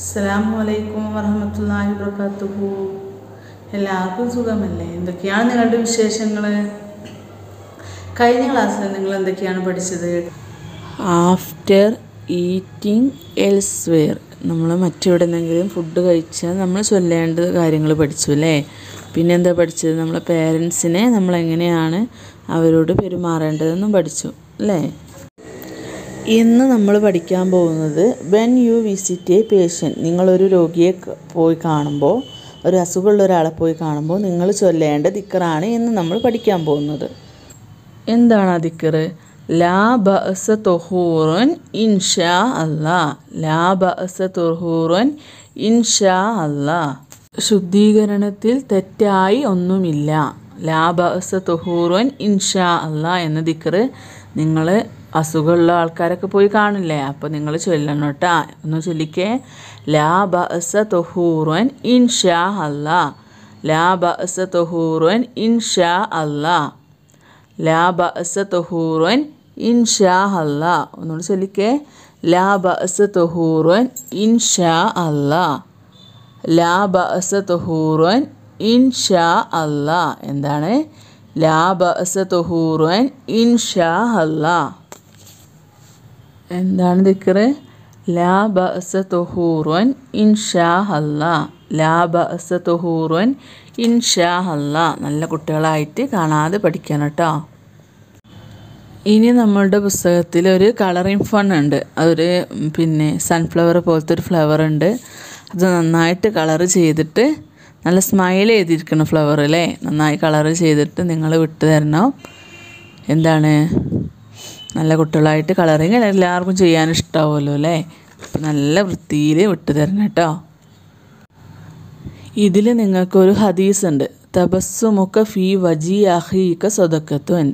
അസ്സലാമു അലൈക്കും വറഹമത്തല്ലാഹി വർക്കാത്തുഹു എല്ലാവർക്കും സുഖമല്ലേ എന്തൊക്കെയാണ് നിങ്ങളുടെ വിശേഷങ്ങൾ കഴിഞ്ഞ ക്ലാസ്സിൽ നിങ്ങൾ എന്തൊക്കെയാണ് പഠിച്ചത് ആഫ്റ്റർ ഈറ്റിംഗ് എൽസ്വെയർ നമ്മൾ മറ്റെവിടെന്നെങ്കിലും ഫുഡ് കഴിച്ചാൽ നമ്മൾ ചൊല്ലേണ്ട കാര്യങ്ങൾ പഠിച്ചു അല്ലേ പിന്നെ എന്താ പഠിച്ചത് നമ്മളെ പേരൻസിനെ നമ്മൾ എങ്ങനെയാണ് അവരോട് പെരുമാറേണ്ടതെന്നും പഠിച്ചു അല്ലേ ഇന്ന് നമ്മൾ പഠിക്കാൻ പോകുന്നത് when you visit a patient നിങ്ങളൊരു രോഗിയെ പോയി കാണുമ്പോൾ ഒരു അസുഖമുള്ള ഒരാളെ പോയി കാണുമ്പോൾ നിങ്ങൾ ചൊല്ലേണ്ട ദിക്കറാണ് എന്ന് നമ്മൾ പഠിക്കാൻ പോകുന്നത് എന്താണ് ആ ദിക്കറ് ലാ ബസ തൊഹൂറുൻ ഇൻഷാ അല്ലാ ലാ ബസ തൊഹൂറുൻ ഇൻഷാ അല്ലാ ശുദ്ധീകരണത്തിൽ തെറ്റായി ഒന്നുമില്ല ലാ ബസ തൊഹൂറുൻ ഇൻഷാ അല്ലാ എന്ന ദിക്കറ് നിങ്ങൾ അസുഖമുള്ള ആൾക്കാരൊക്കെ പോയി കാണില്ലേ അപ്പോൾ നിങ്ങൾ ചൊല്ലണം കേട്ടാ ഒന്ന് ചൊല്ലിക്കേ ലാ ബസ ഇൻഷാ അല്ലാ ലാ ബസ ഇൻഷാ അല്ലാ ലാ ബസ ഇൻഷാ അല്ലാ ഒന്നുകൂടി ചൊല്ലിക്കേ ലാ ബസ ഇൻഷാ അല്ലാ ലാ ബസ ഇൻഷാ അല്ലാ എന്താണ് ലാ ബസ ഇൻഷാ അല്ലാ എന്താണ് ദിക്കറ് ലാ ബഅസ തൊഹൂറുവൻ ഇൻഷാ ഹല്ലാ ലാ ബഅസ തൊഹൂറുവൻ ഇൻഷാ ഹല്ലാ നല്ല കുട്ടികളായിട്ട് കാണാതെ പഠിക്കണം കേട്ടോ ഇനി നമ്മളുടെ പുസ്തകത്തിൽ ഒരു കളറിങ് ഫൺ ഉണ്ട് അതൊരു പിന്നെ സൺഫ്ലവർ പോലത്തെ ഒരു ഫ്ലവർ ഉണ്ട് അത് നന്നായിട്ട് കളർ ചെയ്തിട്ട് നല്ല സ്മൈൽ ചെയ്തിരിക്കണം ഫ്ലവർ അല്ലേ നന്നായി കളർ ചെയ്തിട്ട് നിങ്ങൾ വിട്ടു തരണം എന്താണ് നല്ല കുട്ടികളായിട്ട് കളറിങ് എല്ലാവർക്കും ചെയ്യാൻ ഇഷ്ടമാവുമല്ലോ അല്ലേ അപ്പം നല്ല വൃത്തിയിൽ വിട്ടു തരണം കേട്ടോ ഇതിൽ നിങ്ങൾക്കൊരു ഹദീസ് ഉണ്ട് തപസ്സുമൊക്കെ ഫീ വജി അഹീക്ക സ്വതക്കത്വൻ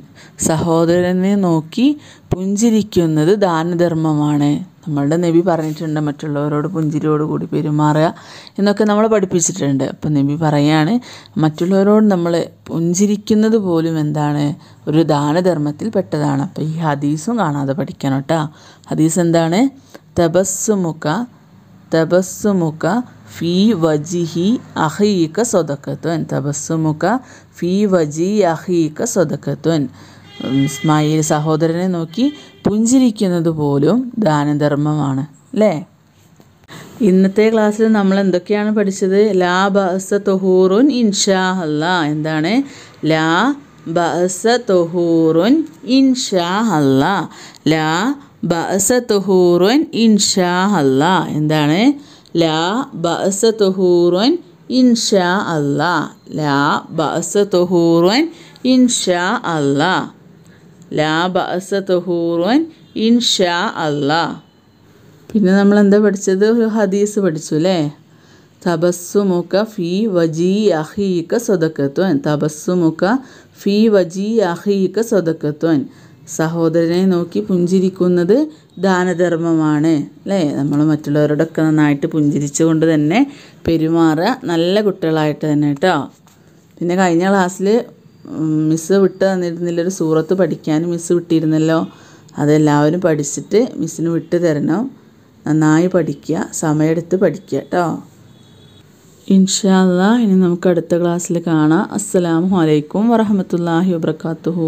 സഹോദരനെ നോക്കി പുഞ്ചിരിക്കുന്നത് ദാനധർമ്മമാണ് നമ്മളുടെ നബി പറഞ്ഞിട്ടുണ്ട് മറ്റുള്ളവരോട് പുഞ്ചിരിയോട് കൂടി പെരുമാറുക എന്നൊക്കെ നമ്മൾ പഠിപ്പിച്ചിട്ടുണ്ട് അപ്പം നബി പറയാണ് മറ്റുള്ളവരോട് നമ്മൾ പുഞ്ചിരിക്കുന്നത് പോലും എന്താണ് ഒരു ദാനധർമ്മത്തിൽ പെട്ടതാണ് അപ്പം ഈ ഹദീസും കാണാതെ പഠിക്കണം കേട്ടോ ഹദീസ് എന്താണ് തപസ്സുമുഖ തപസ്സുമുഖ ഫീ വജിഹി അഹീക സ്വതക്കത്വൻ തപസ്സുമുഖ ഫീ വജി അഹീക സ്വതക്കത്വൻ ഇസ്മായിൽ സഹോദരനെ നോക്കി പുഞ്ചിരിക്കുന്നത് പോലും ദാനധർമ്മമാണ് അല്ലേ ഇന്നത്തെ ക്ലാസ്സിൽ നമ്മൾ എന്തൊക്കെയാണ് പഠിച്ചത് ലാ ബഹസ തൊഹൂറുൻ ഇൻഷാ അല്ല എന്താണ് ലാ ബഹസ തൊഹൂറുൻ ഇൻഷാ അല്ല ലാ ബഹസ തൊഹൂറുൻ ഇൻഷാ അല്ല എന്താണ് ലാ ബഹസ തൊഹൂറുൻ ഇൻഷാ അല്ല ലാ ബഹസ തൊഹൂറുൻ ഇൻഷാ അല്ലാ ലാബസ ഇൻഷാ അല്ലാ പിന്നെ നമ്മൾ എന്താ പഠിച്ചത് ഒരു ഹദീസ് പഠിച്ചു അല്ലേ തബസ്സുമുഖ ഫീ വജി അഹീക്ക സ്വതക്കത്വൻ തബസ്സുമുഖ ഫീ വജി അഹീക്ക സ്വതക്കത്വൻ സഹോദരനെ നോക്കി പുഞ്ചിരിക്കുന്നത് ദാനധർമ്മമാണ് അല്ലേ നമ്മൾ മറ്റുള്ളവരോടൊക്കെ നന്നായിട്ട് കൊണ്ട് തന്നെ പെരുമാറുക നല്ല കുട്ടികളായിട്ട് തന്നെ കേട്ടോ പിന്നെ കഴിഞ്ഞ ക്ലാസ്സിൽ മിസ്സ് വിട്ട് ഒരു സൂറത്ത് പഠിക്കാൻ മിസ്സ് വിട്ടിരുന്നല്ലോ അതെല്ലാവരും പഠിച്ചിട്ട് മിസ്സിന് വിട്ട് തരണം നന്നായി പഠിക്കുക സമയമെടുത്ത് പഠിക്കുക കേട്ടോ ഇൻഷാല്ല ഇനി നമുക്ക് അടുത്ത ക്ലാസ്സിൽ കാണാം അസ്സലാമു അലൈക്കും വറഹമത്തല്ലാഹി വബർക്കാത്തുഹു